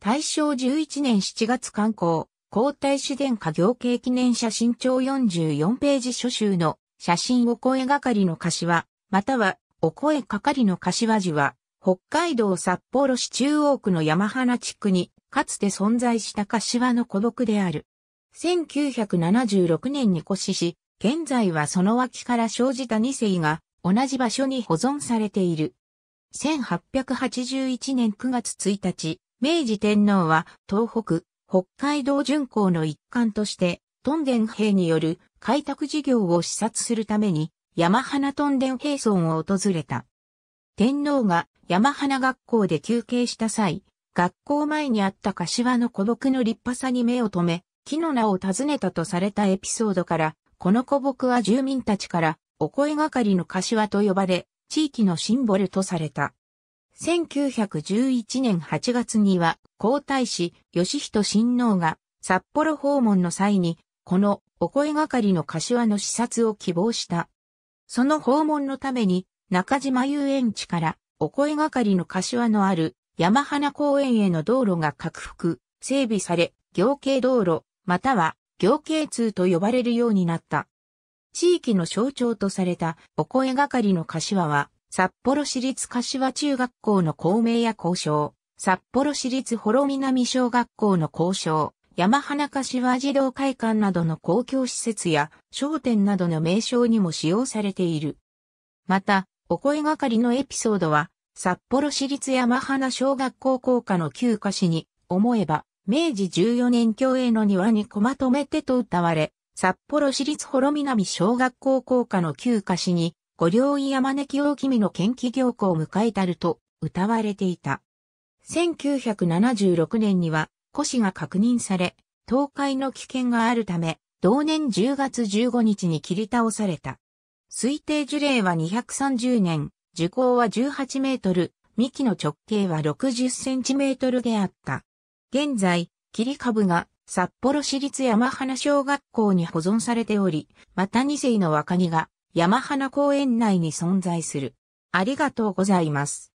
大正11年7月刊行、皇太子殿下行慶記念写真帳44ページ書集の写真お声がかりの柏、またはお声かかりの柏寺は、北海道札幌市中央区の山花地区に、かつて存在した柏の古木である。1976年に越しし、現在はその脇から生じた二世が同じ場所に保存されている。1881年9月1日、明治天皇は東北、北海道巡行の一環として、トンデン兵による開拓事業を視察するために、山花トンデン兵村を訪れた。天皇が山花学校で休憩した際、学校前にあった柏の古木の立派さに目を留め、木の名を尋ねたとされたエピソードから、この古木は住民たちから、お声がかりの柏と呼ばれ、地域のシンボルとされた。1911年8月には皇太子義人親王が札幌訪問の際に、このお声がかりの柏の視察を希望した。その訪問のために中島遊園地からお声がかりの柏のある山花公園への道路が拡幅、整備され、行径道路、または行径通と呼ばれるようになった。地域の象徴とされたお声がかりの柏は、札幌市立柏中学校の校名や校章、札幌市立幌南小学校の校章、山花柏児童会館などの公共施設や商店などの名称にも使用されている。また、お声がかりのエピソードは、札幌市立山花小学校校歌の旧歌詞に、思えば、明治14年共栄の庭にこまとめてと歌われ、札幌市立幌南小学校校歌の旧歌詞に、御領院山根清君の献気行校を迎えたると歌われていた。1976年には古紙が確認され、倒壊の危険があるため、同年10月15日に切り倒された。推定樹齢は230年、樹高は18メートル、幹の直径は60センチメートルであった。現在、切り株が札幌市立山花小学校に保存されており、また2世の若木が山花公園内に存在する。ありがとうございます。